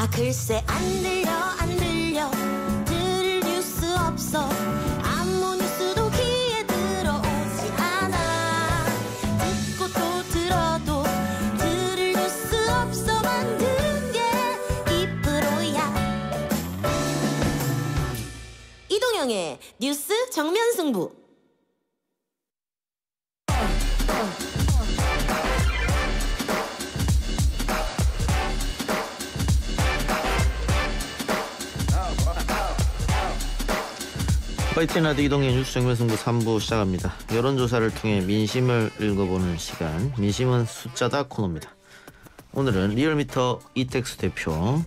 아 글쎄 안 들려 안 들려 들을 뉴스 없어 아무 뉴스도 귀에 들어오지 않아 듣고 또 들어도 들을 뉴스 없어 만든 게 이프로야 이동영의 뉴스 정면 승부 화이팅 라드 이동현 뉴스 생명선구 3부 시작합니다. 여론조사를 통해 민심을 읽어보는 시간 민심은 숫자다 코너입니다. 오늘은 리얼미터 이택수 대표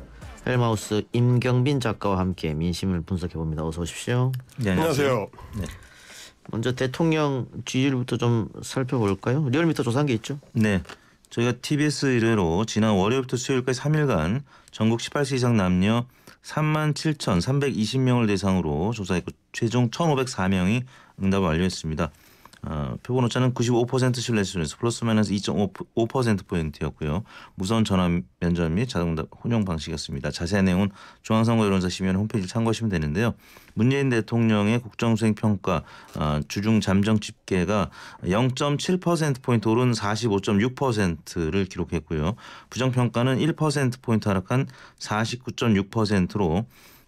헬마우스 임경빈 작가와 함께 민심을 분석해봅니다. 어서 오십시오. 네, 안녕하세요. 네. 먼저 대통령 지지율부터 좀 살펴볼까요? 리얼미터 조사한 게 있죠? 네. 저희가 TBS 의뢰로 지난 월요일부터 수요일까지 3일간 전국 18세 이상 남녀 3만 7,320명을 대상으로 조사했고 최종 1,504명이 응답을 완료했습니다. 어, 표본 오차는 95% 신뢰 수준에서 플러스 마이너스 2.5% 포인트였고요. 무선 전화 면접 및 자동답 혼용 방식이었습니다. 자세한 내용은 중앙선거 여론사 조 시민 홈페이지 참고하시면 되는데요. 문재인 대통령의 국정 수행 평가 어, 주중 잠정 집계가 0.7% 포인트 오른 45.6%를 기록했고요. 부정 평가는 1% 포인트 하락한 49.6%로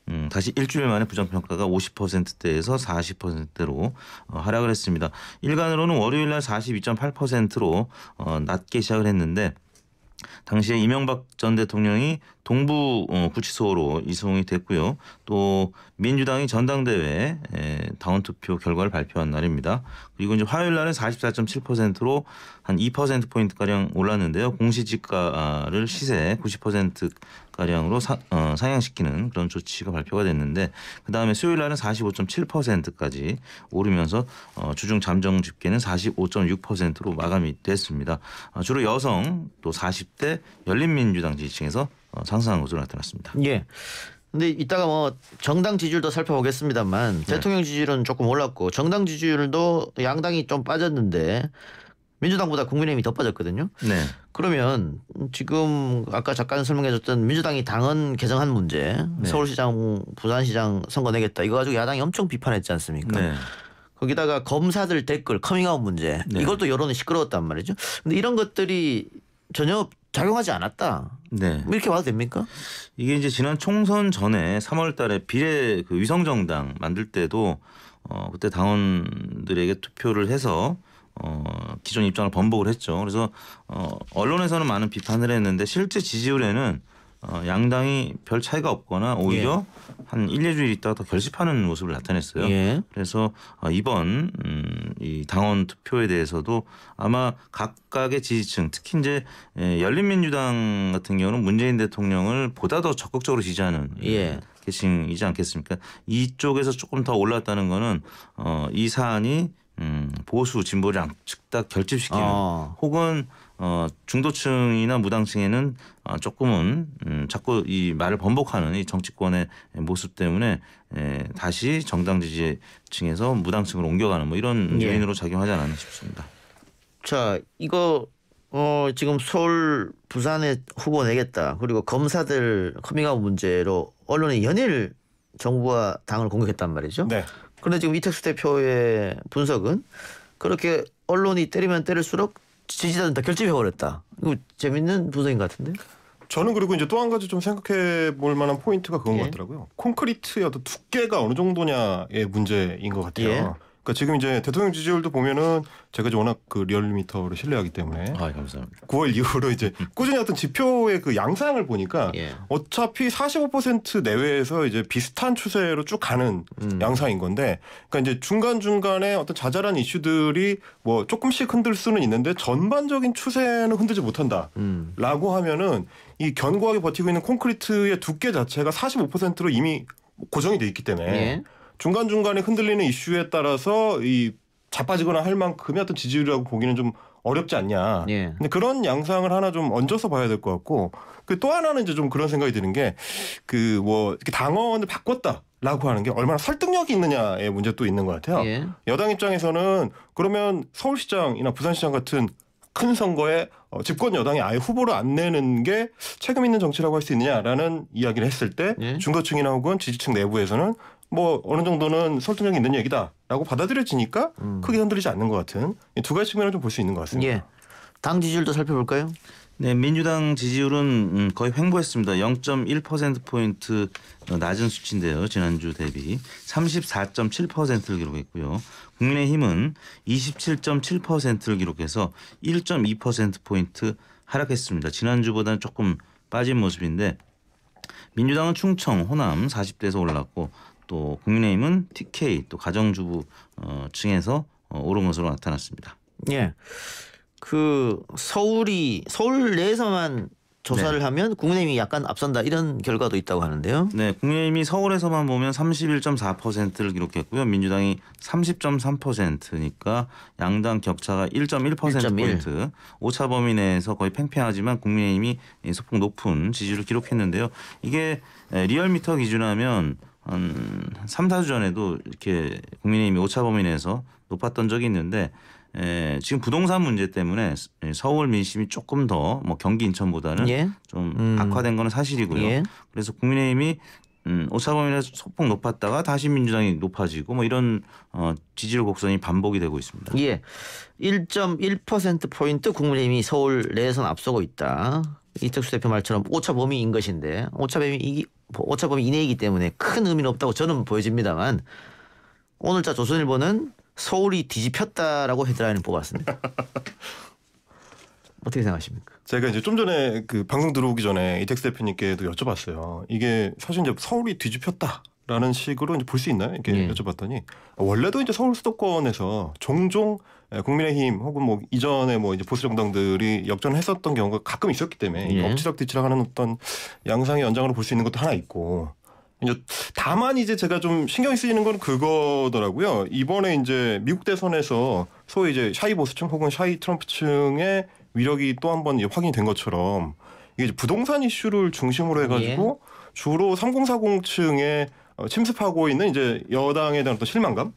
음, 다시 일주일 만에 부정평가가 50%대에서 40%대로 어, 하락을 했습니다. 일간으로는 월요일 날 42.8%로 어, 낮게 시작을 했는데 당시에 이명박 전 대통령이 동부 어, 구치소로 이송이 됐고요. 또 민주당이 전당대회 당원 투표 결과를 발표한 날입니다. 그리고 이제 화요일 날은 44.7%로 한2% 포인트 가량 올랐는데요. 공시지가를 시세 90% 가량으로 사, 어, 상향시키는 그런 조치가 발표가 됐는데 그 다음에 수요일 날은 45.7%까지 오르면서 어, 주중 잠정 집계는 45.6%로 마감이 됐습니다. 어, 주로 여성 또 40대 열린민주당 지지층에서 어, 상승한 것으로 나타났습니다. 예. 근데 이따가 뭐 정당 지지율도 살펴보겠습니다만 네. 대통령 지지율은 조금 올랐고 정당 지지율도 양당이 좀 빠졌는데 민주당보다 국민의힘이 더 빠졌거든요. 네. 그러면 지금 아까 잠깐 설명해줬던 민주당이 당헌 개정한 문제, 네. 서울시장, 부산시장 선거 내겠다 이거 가지고 야당이 엄청 비판했지 않습니까? 네. 거기다가 검사들 댓글 커밍아웃 문제 네. 이것도 여론이 시끄러웠단 말이죠. 근데 이런 것들이 전혀 작용하지 않았다. 네. 이렇게 봐도 됩니까? 이게 이제 지난 총선 전에 3월달에 비례 그 위성정당 만들 때도 어 그때 당원들에게 투표를 해서 어 기존 입장을 번복을 했죠. 그래서 어 언론에서는 많은 비판을 했는데 실제 지지율에는 어, 양당이 별 차이가 없거나 오히려 예. 한 1, 2주일 있다가 더 결집하는 모습을 나타냈어요. 예. 그래서 어, 이번 음, 이 당원 투표에 대해서도 아마 각각의 지지층 특히 이제 예, 열린민주당 같은 경우는 문재인 대통령을 보다 더 적극적으로 지지하는 예, 예. 계층이지 않겠습니까? 이쪽에서 조금 더 올랐다는 거는 어, 이 사안이 음, 보수 진보를 즉측 결집시키는 어. 혹은 어, 중도층이나 무당층에는 어, 조금은 음, 자꾸 이 말을 번복하는 이 정치권의 모습 때문에 에, 예, 다시 정당 지지층에서 무당층으로 옮겨가는 뭐 이런 예. 요인으로 작용하지 않았나 싶습니다. 자 이거 어, 지금 서울 부산에 후보 내겠다 그리고 검사들 커밍아웃 문제로 언론이 연일 정부와 당을 공격했단 말이죠. 네. 그런데 지금 이택수 대표의 분석은 그렇게 언론이 때리면 때릴수록 지지자들 다 결집해버렸다. 이거 재밌는 분석인 것 같은데? 저는 그리고 이제 또 한 가지 좀 생각해 볼 만한 포인트가 그건 예. 것 같더라고요. 콘크리트의 어떤 두께가 어느 정도냐의 문제인 것 같아요. 예. 그러니까 지금 이제 대통령 지지율도 보면은 제가 이제 워낙 그 리얼미터를 신뢰하기 때문에 아, 감사합니다. 9월 이후로 이제 꾸준히 어떤 지표의 그 양상을 보니까 예. 어차피 45% 내외에서 이제 비슷한 추세로 쭉 가는 음. 양상인 건데 그러니까 이제 중간 중간에 어떤 자잘한 이슈들이 뭐 조금씩 흔들 수는 있는데 전반적인 추세는 흔들지 못한다라고 음. 하면은 이 견고하게 버티고 있는 콘크리트의 두께 자체가 45%로 이미 고정이 돼 있기 때문에 예. 중간중간에 흔들리는 이슈에 따라서 이 자빠지거나 할 만큼의 어떤 지지율이라고 보기는 좀 어렵지 않냐. 예. 근데 그런 양상을 하나 좀 얹어서 봐야 될 것 같고 그또 하나는 이제 좀 그런 생각이 드는 게 그뭐 당원을 바꿨다. 라고 하는 게 얼마나 설득력이 있느냐의 문제 도 있는 것 같아요. 예. 여당 입장에서는 그러면 서울시장이나 부산시장 같은 큰 선거에 어, 집권 여당이 아예 후보를 안 내는 게 책임 있는 정치라고 할 수 있느냐라는 이야기를 했을 때 예. 중도층이나 혹은 지지층 내부에서는 뭐 어느 정도는 설득력 있는 얘기다라고 받아들여지니까 음. 크게 흔들리지 않는 것 같은 두 가지 측면을 좀 볼 수 있는 것 같습니다. 예. 당 지지율도 살펴볼까요? 네, 민주당 지지율은 음, 거의 횡보했습니다. 0.1% 포인트 낮은 수치인데요. 지난주 대비 34.7%를 기록했고요. 국민의힘은 27.7%를 기록해서 1.2% 포인트 하락했습니다. 지난주보다는 조금 빠진 모습인데 민주당은 충청, 호남 40대에서 올랐고 또 국민의힘은 TK 또 가정주부 어, 층에서 오른 어, 것으로 나타났습니다. 예. 그 서울이 서울 내에서만 조사를 네. 하면 국민의힘이 약간 앞선다 이런 결과도 있다고 하는데요. 네, 국민의힘이 서울에서만 보면 31.4%를 기록했고요. 민주당이 30.3%니까 양당 격차가 1.1%포인트. 오차 범위 내에서 거의 팽팽하지만 국민의힘이 소폭 높은 지지를 기록했는데요. 이게 리얼미터 기준하면 한 3, 4주 전에도 이렇게 국민의힘이 오차 범위 내에서 높았던 적이 있는데 에, 지금 부동산 문제 때문에 서울 민심이 조금 더 뭐 경기 인천보다는 예. 좀 음. 악화된 건 사실이고요. 예. 그래서 국민의힘이 음, 오차범위 내에서 소폭 높았다가 다시 민주당이 높아지고 뭐 이런 어, 지지율 곡선이 반복이 되고 있습니다. 예, 1.1% 포인트 국민의힘이 서울 내에선 앞서고 있다. 이택수 대표 말처럼 오차범위인 것인데 오차범위 이기 뭐 오차범 위 이내이기 때문에 큰 의미는 없다고 저는 보여집니다만 오늘자 조선일보는 서울이 뒤집혔다라고 헤드라인을 뽑았습니다. 어떻게 생각하십니까? 제가 이제 좀 전에 그 방송 들어오기 전에 이택스 대표님께도 여쭤봤어요. 이게 사실 이제 서울이 뒤집혔다. 라는 식으로 이제 볼수 있나요? 이렇게 예. 여쭤봤더니 원래도 이제 서울 수도권에서 종종 예, 국민의힘 혹은 뭐 이전에 뭐 이제 보수 정당들이 역전했었던 경우가 가끔 있었기 때문에 예. 엎치락뒤치락하는 어떤 양상의 연장으로 볼 수 있는 것도 하나 있고 이제 다만 이제 제가 좀 신경 쓰이는 건 그거더라고요. 이번에 이제 미국 대선에서 소위 이제 샤이 보수층 혹은 샤이 트럼프층의 위력이 또 한번 확인이 된 것처럼 이게 이제 부동산 이슈를 중심으로 해가지고 예. 주로 3040층에 어, 침습하고 있는 이제 여당에 대한 어떤 실망감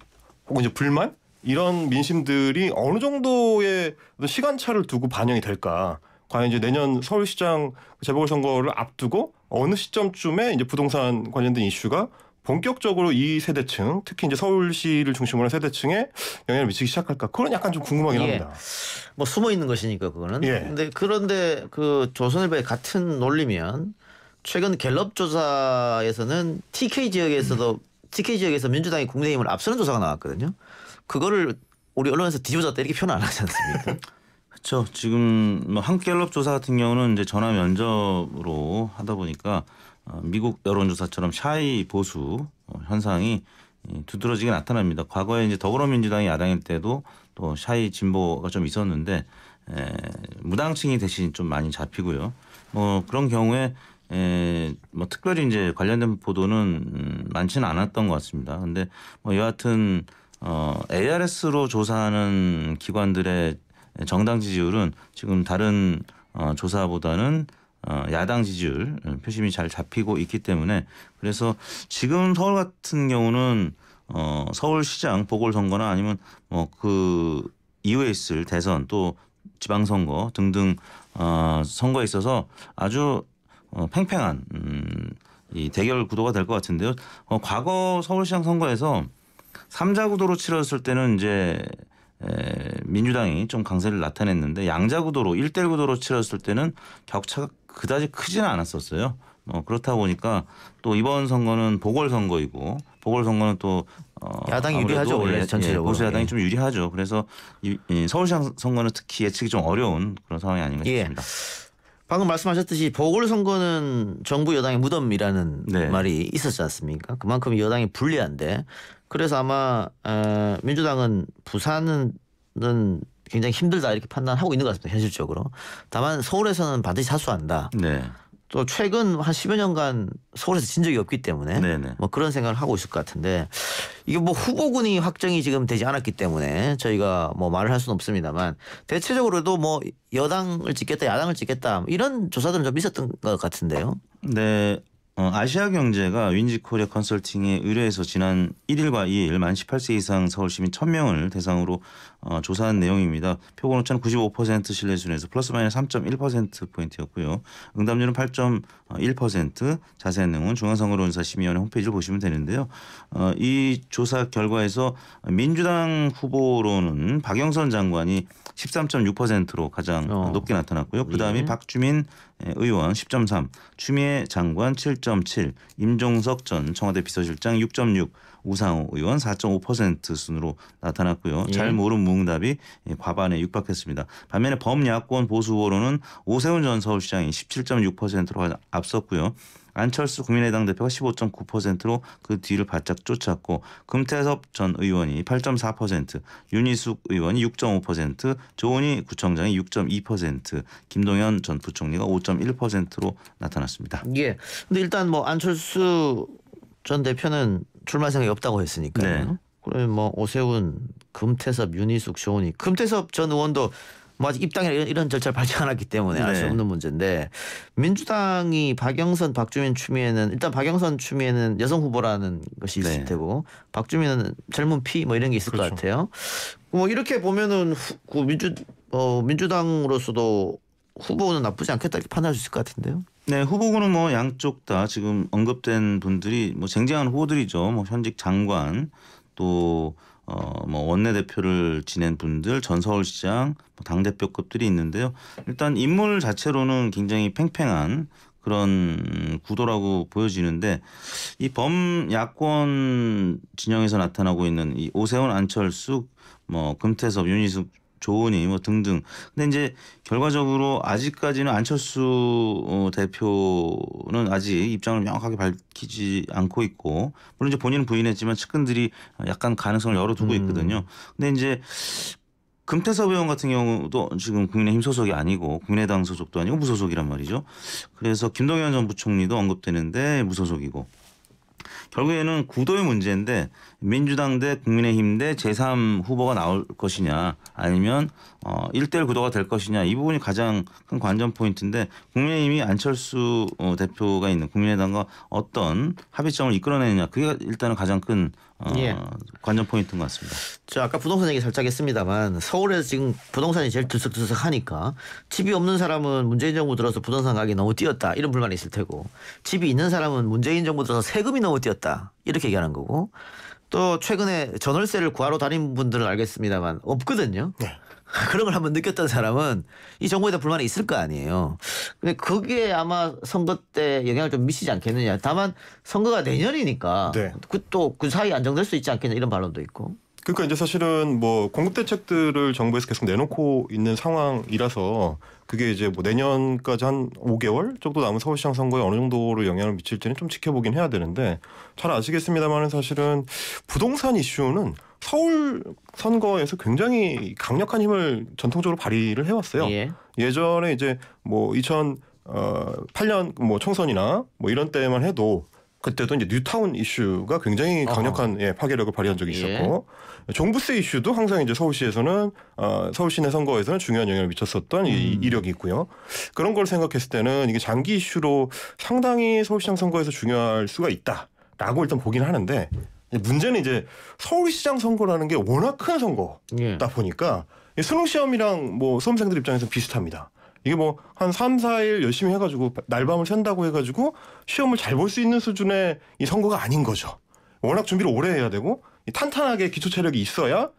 혹은 이제 불만 이런 민심들이 어느 정도의 시간차를 두고 반영이 될까? 과연 이제 내년 서울시장 재보궐선거를 앞두고 어느 시점쯤에 이제 부동산 관련된 이슈가 본격적으로 이 세대층, 특히 이제 서울시를 중심으로 한 세대층에 영향을 미치기 시작할까? 그런 약간 좀 궁금하긴 예. 합니다. 뭐 숨어 있는 것이니까 그거는. 예. 근데 그런데 그 조선일보의 같은 논리면 최근 갤럽 조사에서는 TK 지역에서도 음. TK 지역에서 민주당이 국민의힘을 앞서는 조사가 나왔거든요. 그거를 우리 언론에서 뒤집어졌다 이렇게 표현 안 하지 않습니까? 그렇죠. 지금 뭐 한갤럽 조사 같은 경우는 이제 전화 면접으로 하다 보니까 어, 미국 여론조사처럼 샤이 보수 어, 현상이 예, 두드러지게 나타납니다. 과거에 이제 더불어민주당이 야당일 때도 또 샤이 진보가 좀 있었는데 에, 예, 무당층이 대신 좀 많이 잡히고요. 뭐 그런 경우에 에, 예, 뭐 특별히 이제 관련된 보도는 음, 많지는 않았던 것 같습니다. 근데 뭐 여하튼 어, ARS로 조사하는 기관들의 정당 지지율은 지금 다른 어, 조사보다는 어, 야당 지지율 음, 표심이 잘 잡히고 있기 때문에 그래서 지금 서울 같은 경우는 어, 서울시장 보궐선거나 아니면 뭐 그 이후에 있을 대선 또 지방선거 등등 어, 선거에 있어서 아주 어, 팽팽한 음, 이 대결 구도가 될 것 같은데요. 어, 과거 서울시장 선거에서 삼자 구도로 치렀을 때는 이제 에, 민주당이 좀 강세를 나타냈는데 양자 구도로 일대 구도로 치렀을 때는 격차가 그다지 크지는 않았었어요. 어, 그렇다 보니까 또 이번 선거는 보궐선거이고 보궐선거는 또 어, 야당이 유리하죠 원래 예, 예, 전체적으로 보수 야당이 예. 좀 유리하죠. 그래서 이, 이 서울시장 선거는 특히 예측이 좀 어려운 그런 상황이 아닌가 예. 싶습니다. 방금 말씀하셨듯이 보궐선거는 정부 여당의 무덤이라는 네. 말이 있었지 않습니까? 그만큼 여당이 불리한데 그래서 아마 어, 민주당은 부산은 굉장히 힘들다 이렇게 판단하고 있는 것 같습니다 현실적으로. 다만 서울에서는 반드시 사수한다. 네. 또 최근 한 10여 년간 서울에서 진 적이 없기 때문에 네네. 뭐 그런 생각을 하고 있을 것 같은데 이게 뭐 후보군이 확정이 지금 되지 않았기 때문에 저희가 뭐 말을 할 수는 없습니다만 대체적으로도 뭐 여당을 찍겠다 야당을 찍겠다 뭐 이런 조사들은 좀 있었던 것 같은데요. 네. 어, 아시아경제가 윈지코리아 컨설팅에 의뢰해서 지난 1일과 2일 만 18세 이상 서울 시민 1000명을 대상으로 어, 조사한 내용입니다. 표본 오차는 95% 신뢰 수준에서 플러스 마이너스 3.1% 포인트였고요. 응답률은 8.1%, 자세한 내용은 중앙선거론사 심의위원회 홈페이지를 보시면 되는데요. 어, 이 조사 결과에서 민주당 후보로는 박영선 장관이 13.6%로 가장 어. 높게 나타났고요. 그다음이 예. 박주민 예, 의원 10.3, 추미애 장관 7.7, 임종석 전 청와대 비서실장 6.6, 우상호 의원 4.5% 순으로 나타났고요. 예. 잘 모른 무응답이 예, 과반에 육박했습니다. 반면에 범야권 보수 후보로는 오세훈 전 서울시장이 17.6%로 앞섰고요. 안철수 국민의당 대표가 15.9%로 그 뒤를 바짝 쫓았고 금태섭 전 의원이 8.4%, 윤희숙 의원이 6.5%, 조은희 구청장이 6.2%, 김동연 전 부총리가 5.1%로 나타났습니다. 예. 근데 일단 뭐 안철수 전 대표는 출마 생각이 없다고 했으니까요. 네. 그면뭐 오세훈, 금태섭, 윤희숙, 쇼니 금태섭 전 의원도 뭐 아직 입당이나 이런, 절차를 밟지 않았기 때문에 알수 네. 없는 문제인데 민주당이 박영선, 박주민, 추미애는 일단 박영선, 추미애는 여성 후보라는 것이 있을 네. 테고 박주민은 젊은 피 뭐 이런 게 있을 그렇죠. 것 같아요. 뭐 이렇게 보면은 후, 그 민주 어 민주당으로서도 후보는 나쁘지 않겠다 이렇게 판단할 수 있을 것 같은데요. 네, 후보군은 뭐 양쪽 다 지금 언급된 분들이 뭐 쟁쟁한 후보들이죠. 뭐 현직 장관 또 어, 뭐 원내대표를 지낸 분들, 전 서울시장, 뭐 당대표급들이 있는데요. 일단 인물 자체로는 굉장히 팽팽한 그런 구도라고 보여지는데 이 범야권 진영에서 나타나고 있는 이 오세훈, 안철수, 뭐 금태섭, 윤희숙 좋으니 뭐 등등. 근데 이제 결과적으로 아직까지는 안철수 어, 대표는 아직 입장을 명확하게 밝히지 않고 있고 물론 이제 본인은 부인했지만 측근들이 약간 가능성을 열어두고 음. 있거든요. 근데 이제 금태섭 의원 같은 경우도 지금 국민의힘 소속이 아니고 국민의당 소속도 아니고 무소속이란 말이죠. 그래서 김동연 전 부총리도 언급되는데 무소속이고 결국에는 구도의 문제인데 민주당 대 국민의힘 대 제3 후보가 나올 것이냐 아니면 어 1대1 구도가 될 것이냐 이 부분이 가장 큰 관전 포인트인데 국민의힘이 안철수 어 대표가 있는 국민의당과 어떤 합의점을 이끌어내느냐 그게 일단은 가장 큰 어, 예. 관전 포인트인 것 같습니다. 자 아까 부동산 얘기 살짝 했습니다만 서울에서 지금 부동산이 제일 들썩들썩하니까 집이 없는 사람은 문재인 정부 들어서 부동산 가격이 너무 뛰었다 이런 불만이 있을 테고 집이 있는 사람은 문재인 정부 들어서 세금이 너무 뛰었다 이렇게 얘기하는 거고 또 최근에 전월세를 구하러 다닌 분들은 알겠습니다만 없거든요. 네. 그런 걸 한번 느꼈던 사람은 이 정부에 대한 불만이 있을 거 아니에요. 근데 그게 아마 선거 때 영향을 좀 미치지 않겠느냐. 다만 선거가 내년이니까 네. 그또 그 사이 안정될 수 있지 않겠냐 이런 반론도 있고. 그러니까 이제 사실은 뭐 공급 대책들을 정부에서 계속 내놓고 있는 상황이라서 그게 이제 뭐 내년까지 한 5개월 정도 남은 서울시장 선거에 어느 정도로 영향을 미칠지는 좀 지켜보긴 해야 되는데 잘 아시겠습니다만은 사실은 부동산 이슈는 서울 선거에서 굉장히 강력한 힘을 전통적으로 발휘를 해왔어요. 예. 전에 이제 뭐 2008년 어, 뭐 총선이나 뭐 이런 때만 해도 그때도 이제 뉴타운 이슈가 굉장히 강력한 예, 파괴력을 발휘한 적이 예. 있었고 예. 종부세 이슈도 항상 이제 서울시에서는 어, 서울시내 선거에서는 중요한 영향을 미쳤었던 음. 이, 이력이 있고요. 그런 걸 생각했을 때는 이게 장기 이슈로 상당히 서울시장 선거에서 중요할 수가 있다라고 일단 보긴 하는데 문제는 이제 서울시장 선거라는 게 워낙 큰 선거다 예. 보니까 수능 시험이랑 뭐 수험생들 입장에서 는 비슷합니다. 이게 뭐한 3, 4일 열심히 해가지고 날밤을 샌다고 해가지고 시험을 잘 볼 수 있는 수준의 이 선거가 아닌 거죠. 워낙 준비를 오래 해야 되고 탄탄하게 기초 체력이 있어야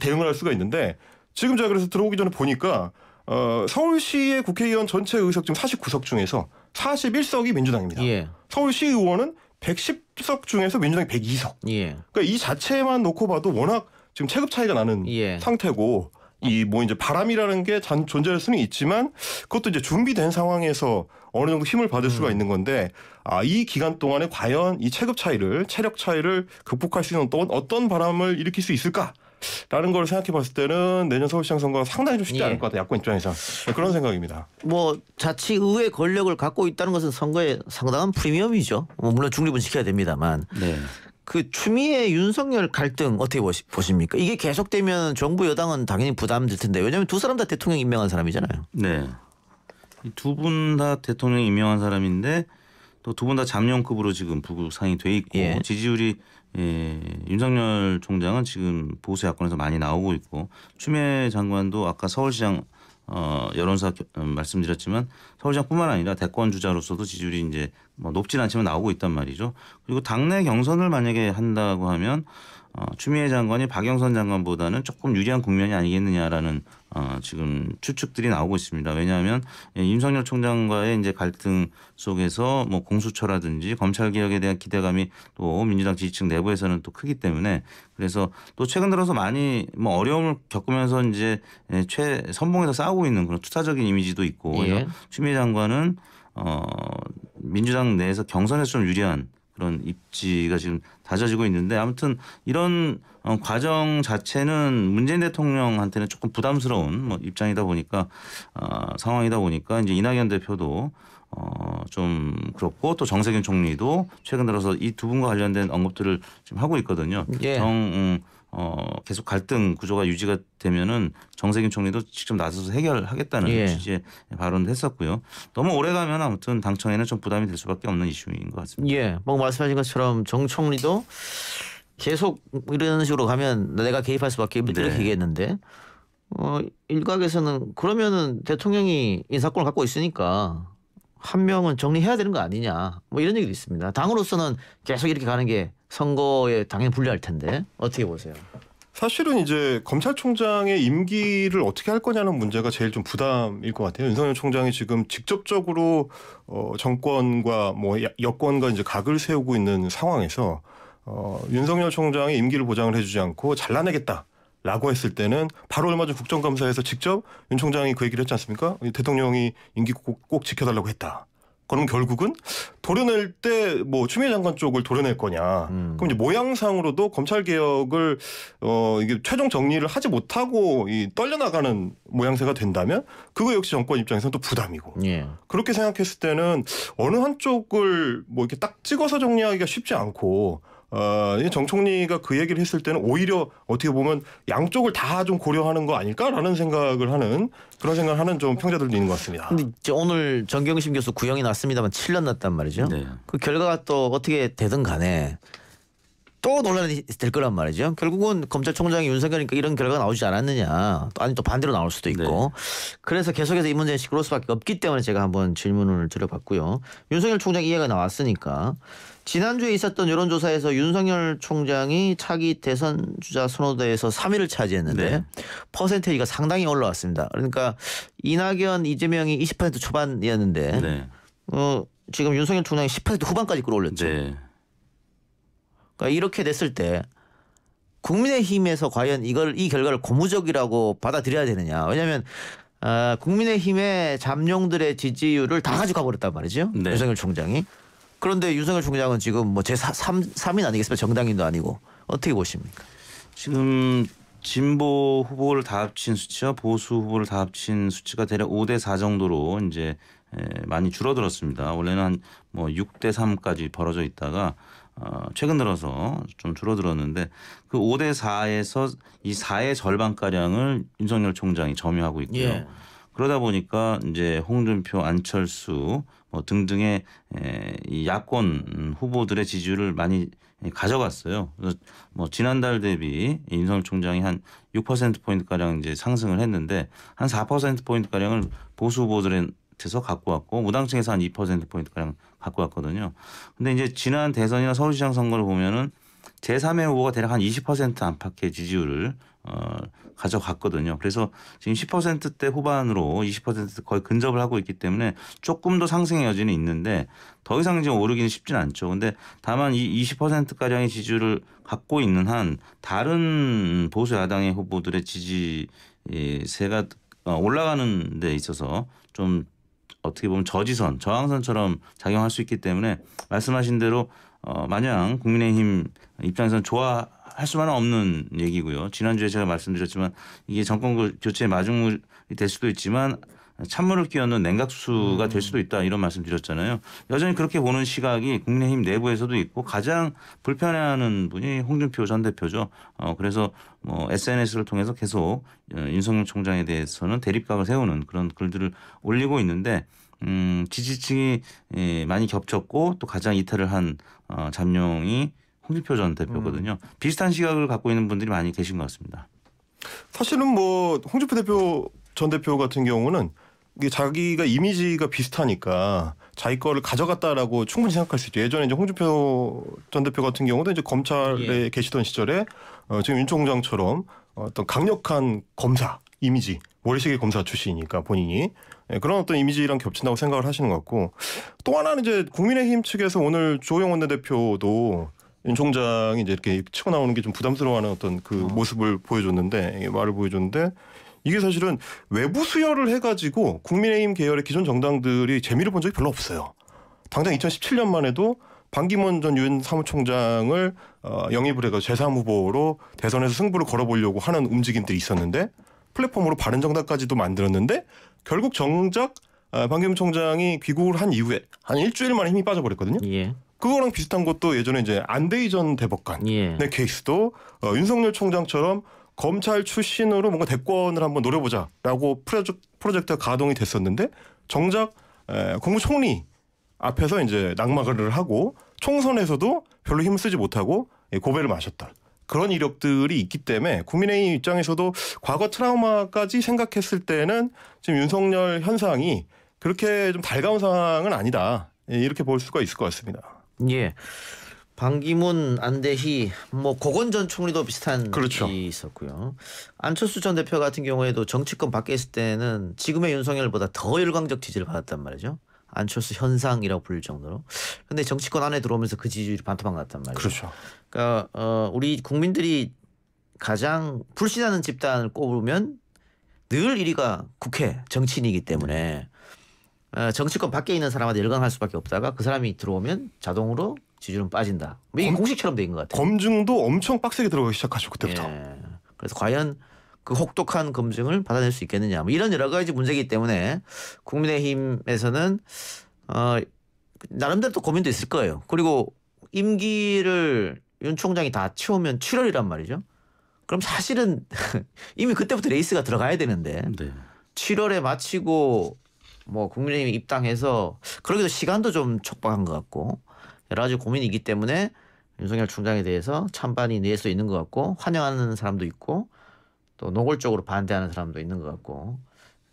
대응을 할 수가 있는데 지금 제가 그래서 들어오기 전에 보니까 어, 서울시의 국회의원 전체 의석 중 49석 중에서 41석이 민주당입니다. 예. 서울시 의원은 110석 중에서 민주당이 102석. 예. 그러니까 이 자체만 놓고 봐도 워낙 지금 체급 차이가 나는 예. 상태고 이뭐 이제 바람이라는 게 잔, 존재할 수는 있지만 그것도 이제 준비된 상황에서 어느 정도 힘을 받을 수가 음. 있는 건데 아, 이 기간 동안에 과연 이 체급 차이를 체력 차이를 극복할 수 있는 어떤, 어떤 바람을 일으킬 수 있을까? 라는 걸 생각해 봤을 때는 내년 서울시장 선거가 상당히 좀 쉽지 예. 않을 것 같아요. 야권 입장에서. 그런 생각입니다. 뭐 자치의회 권력을 갖고 있다는 것은 선거에 상당한 프리미엄이죠. 뭐 물론 중립은 지켜야 됩니다만. 네. 그 추미애 윤석열 갈등 어떻게 보십니까? 이게 계속되면 정부 여당은 당연히 부담될 텐데 왜냐하면 두 사람 다 대통령 임명한 사람이잖아요. 네. 두분 다 대통령 임명한 사람인데 또 두 분 다 잠룡급으로 지금 부국상이 돼 있고 예. 지지율이 예, 윤석열 총장은 지금 보수 야권에서 많이 나오고 있고 추미애 장관도 아까 서울시장 어, 여론사 음, 말씀드렸지만 서울시장뿐만 아니라 대권 주자로서도 지지율이 이제 뭐 높진 않지만 나오고 있단 말이죠. 그리고 당내 경선을 만약에 한다고 하면 어, 추미애 장관이 박영선 장관보다는 조금 유리한 국면이 아니겠느냐라는 어, 지금 추측들이 나오고 있습니다. 왜냐하면 예, 임석열 총장과의 이제 갈등 속에서 뭐 공수처라든지 검찰 개혁에 대한 기대감이 또 민주당 지지층 내부에서는 또 크기 때문에 그래서 또 최근 들어서 많이 뭐 어려움을 겪으면서 이제 예, 최 선봉에서 싸우고 있는 그런 투사적인 이미지도 있고 예. 추미애 장관은 어, 민주당 내에서 경선에서 좀 유리한 그런 입지가 지금 다져지고 있는데 아무튼 이런 어, 과정 자체는 문재인 대통령한테는 조금 부담스러운 뭐 입장이다 보니까 어, 상황이다 보니까 이제 이낙연 대표도 어, 좀 그렇고 또 정세균 총리도 최근 들어서 이 두 분과 관련된 언급들을 지금 하고 있거든요. 예. 정 음, 어, 계속 갈등 구조가 유지가 되면은 정세균 총리도 직접 나서서 해결하겠다는 예. 취지의 발언을 했었고요. 너무 오래 가면 아무튼 당청에는 좀 부담이 될 수밖에 없는 이슈인 것 같습니다. 예, 방 뭐 말씀하신 것처럼 정 총리도 계속 이런 식으로 가면 내가 개입할 수밖에 없다 네. 이렇게 얘기했는데 어, 일각에서는 그러면은 대통령이 인사권을 갖고 있으니까 한 명은 정리해야 되는 거 아니냐 뭐 이런 얘기도 있습니다. 당으로서는 계속 이렇게 가는 게 선거에 당연히 불리할 텐데 어떻게 보세요? 사실은 이제 검찰총장의 임기를 어떻게 할 거냐는 문제가 제일 좀 부담일 것 같아요. 윤석열 총장이 지금 직접적으로 어 정권과 뭐 여권과 이제 각을 세우고 있는 상황에서 어 윤석열 총장의 임기를 보장을 해주지 않고 잘라내겠다. 라고 했을 때는 바로 얼마 전 국정감사에서 직접 윤 총장이 그 얘기를 했지 않습니까? 대통령이 임기 꼭, 꼭 지켜달라고 했다. 그럼 결국은 도려낼 때 뭐 추미애 장관 쪽을 도려낼 거냐. 음. 그럼 이제 모양상으로도 검찰 개혁을 어 이게 최종 정리를 하지 못하고 이 떨려나가는 모양새가 된다면 그거 역시 정권 입장에서는 또 부담이고. 예. 그렇게 생각했을 때는 어느 한쪽을 뭐 이렇게 딱 찍어서 정리하기가 쉽지 않고 어, 정 총리가 그 얘기를 했을 때는 오히려 어떻게 보면 양쪽을 다 좀 고려하는 거 아닐까라는 생각을 하는 그런 생각을 하는 좀 평자들도 있는 것 같습니다. 근데 오늘 정경심 교수 구형이 났습니다만 7년 났단 말이죠. 네. 그 결과가 또 어떻게 되든 간에 또 논란이 될 거란 말이죠. 결국은 검찰총장이 윤석열이니까 이런 결과가 나오지 않았느냐. 또 아니 또 반대로 나올 수도 있고. 네. 그래서 계속해서 이 문제는 시끄러울 수밖에 없기 때문에 제가 한번 질문을 드려봤고요. 윤석열 총장 이해가 나왔으니까 지난주에 있었던 여론조사에서 윤석열 총장이 차기 대선 주자 선호도에서 3위를 차지했는데 네. 퍼센테이지가 상당히 올라왔습니다. 그러니까 이낙연 이재명이 20% 초반이었는데 네. 어, 지금 윤석열 총장이 10% 후반까지 끌어올렸죠. 네. 그러니까 이렇게 됐을 때 국민의힘에서 과연 이걸 이 결과를 고무적이라고 받아들여야 되느냐. 왜냐하면 어, 아, 국민의힘의 잠룡들의 지지율을 다 가져가 버렸단 말이죠. 네. 윤석열 총장이. 그런데 유승열 총장은 지금 뭐 제3인 아니겠습니까? 정당인도 아니고 어떻게 보십니까? 지금 진보 후보를 다 합친 수치와 보수 후보를 다 합친 수치가 대략 5대 4 정도로 이제 많이 줄어들었습니다. 원래는 한뭐 6대 3까지 벌어져 있다가 어, 최근 들어서 좀 줄어들었는데 그 5대 4에서 이 4의 절반가량을 윤석열 총장이 점유하고 있고요. 예. 그러다 보니까 이제 홍준표, 안철수 뭐 등등의 에, 이 야권 후보들의 지지율을 많이 가져갔어요. 그래서 뭐 지난달 대비 윤석열 총장이 한 6% 포인트 가량 이제 상승을 했는데 한 4% 포인트 가량을 보수 후보들한테서 갖고 왔고 무당층에서 한 2% 포인트 가량 갖고 왔거든요. 근데 이제 지난 대선이나 서울시장 선거를 보면은 제3의 후보가 대략 한 20% 안팎의 지지율을 어, 가져갔거든요. 그래서 지금 10%대 후반으로 20% 거의 근접을 하고 있기 때문에 조금 더 상승의 여지는 있는데 더 이상 지금 오르기는 쉽진 않죠. 근데 다만 이 20%가량의 지지율을 갖고 있는 한 다른 보수 야당의 후보들의 지지세가 어, 올라가는 데 있어서 좀 어떻게 보면 저지선, 저항선처럼 작용할 수 있기 때문에 말씀하신 대로 어, 마냥 국민의힘 입장에서는 좋아할 수만은 없는 얘기고요. 지난주에 제가 말씀드렸지만 이게 정권 교체 의 마중물이 될 수도 있지만 찬물을 끼얹는 냉각수가 될 음. 수도 있다 이런 말씀 드렸잖아요. 여전히 그렇게 보는 시각이 국내힘 내부에서도 있고 가장 불편해하는 분이 홍준표 전 대표죠. 어, 그래서 뭐 SNS를 통해서 계속 어, 윤석열 총장에 대해서는 대립각을 세우는 그런 글들을 올리고 있는데 음, 지지층이 예, 많이 겹쳤고 또 가장 이탈을 한 어, 잠룡이 홍준표 전 대표거든요. 음. 비슷한 시각을 갖고 있는 분들이 많이 계신 것 같습니다. 사실은 뭐 홍준표 대표 전 대표 같은 경우는 자기가 이미지가 비슷하니까 자기 거를 가져갔다라고 충분히 생각할 수 있죠. 예전에 이제 홍준표 전 대표 같은 경우도 이제 검찰에 예. 계시던 시절에 어, 지금 윤 총장처럼 어떤 강력한 검사 이미지 월래시계 검사 출신이니까 본인이 네, 그런 어떤 이미지랑 겹친다고 생각을 하시는 것 같고 또 하나는 이제 국민의힘 측에서 오늘 조영 원내대표도 윤 총장이 이제 이렇게 치고 나오는 게 좀 부담스러워하는 어떤 그 어. 모습을 보여줬는데 말을 보여줬는데 이게 사실은 외부 수혈을 해가지고 국민의힘 계열의 기존 정당들이 재미를 본 적이 별로 없어요. 당장 2017년만 해도 반기문 전 유엔 사무총장을 어, 영입을 해서 제3후보로 대선에서 승부를 걸어보려고 하는 움직임들이 있었는데 플랫폼으로 바른정당까지도 만들었는데 결국 정작 어, 반기문 총장이 귀국을 한 이후에 한 일주일 만에 힘이 빠져버렸거든요. 예. 그거랑 비슷한 것도 예전에 이제 안대희 전 대법관의 예. 케이스도 어, 윤석열 총장처럼 검찰 출신으로 뭔가 대권을 한번 노려보자라고 프로젝트, 가 가동이 됐었는데 정작 국무총리 앞에서 이제 낙마를 하고 총선에서도 별로 힘을 쓰지 못하고 예, 고배를 마셨다. 그런 이력들이 있기 때문에 국민의힘 입장에서도 과거 트라우마까지 생각했을 때는 지금 윤석열 현상이 그렇게 좀 달가운 상황은 아니다. 예, 이렇게 볼 수가 있을 것 같습니다. 예. 반기문, 안대희, 뭐 고건 전 총리도 비슷한 그렇죠. 일이 있었고요. 안철수 전 대표 같은 경우에도 정치권 밖에 있을 때는 지금의 윤석열보다 더 열광적 지지를 받았단 말이죠. 안철수 현상이라고 불릴 정도로. 근데 정치권 안에 들어오면서 그 지지율이 반토막 났단 말이죠. 그렇죠. 그러니까 어, 우리 국민들이 가장 불신하는 집단을 꼽으면 늘 1위가 국회 정치인이기 때문에 어, 정치권 밖에 있는 사람한테 열광할 수밖에 없다가 그 사람이 들어오면 자동으로 지지율은 빠진다. 이게 검- 공식처럼 돼 있는 것 같아요. 검증도 엄청 빡세게 들어가기 시작하죠 그때부터. 예. 그래서 과연 그 혹독한 검증을 받아낼 수 있겠느냐. 뭐 이런 여러 가지 문제이기 때문에 국민의힘에서는 어, 나름대로 또 고민도 있을 거예요. 그리고 임기를 윤 총장이 다 채우면 7월이란 말이죠. 그럼 사실은 이미 그때부터 레이스가 들어가야 되는데 네. 7월에 마치고 뭐 국민의힘 입당해서 그러기도 시간도 좀 촉박한 것 같고 여러 가지 고민이 있기 때문에 윤석열 총장에 대해서 찬반이 낼수 있는 것 같고 환영하는 사람도 있고 또 노골적으로 반대하는 사람도 있는 것 같고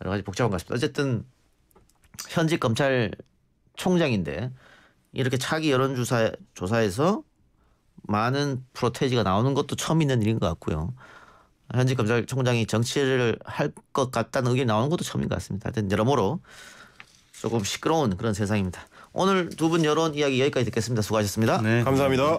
여러 가지 복잡한 것 같습니다. 어쨌든 현직 검찰총장인데 이렇게 차기 여론조사 조사에서 많은 프로테지가 나오는 것도 처음 있는 일인 것 같고요. 현직 검찰총장이 정치를 할 것 같다는 의견이 나오는 것도 처음인 것 같습니다. 하여튼 여러모로 조금 시끄러운 그런 세상입니다. 오늘 두 분 여론 이야기 여기까지 듣겠습니다. 수고하셨습니다. 네. 감사합니다.